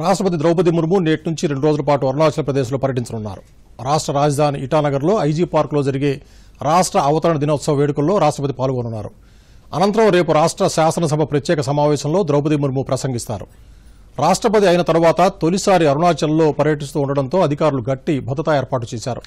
రాష్ట్రపతి ద్రౌపది ముర్ము నేటి నుంచి రెండు రోజుల పాటు అరుణాచల్ ప్రదేశ్లో పర్యటించనున్నారు రాష్ట్ర రాజధాని ఇటానగర్లో ఐజీ పార్కులో జరిగే రాష్ట్ర అవతరణ దినోత్సవ వేడుకల్లో రాష్ట్రపతి పాల్గొనున్నారు అనంతరం రేపు రాష్ట్ర శాసనసభ ప్రత్యేక సమావేశంలో ద్రౌపది ముర్ము ప్రసంగిస్తారు రాష్ట్రపతి అయిన తరువాత తొలిసారి అరుణాచల్లో పర్యటిస్తూ ఉండడంతో అధికారులు గట్టి భద్రతా ఏర్పాటు చేశారు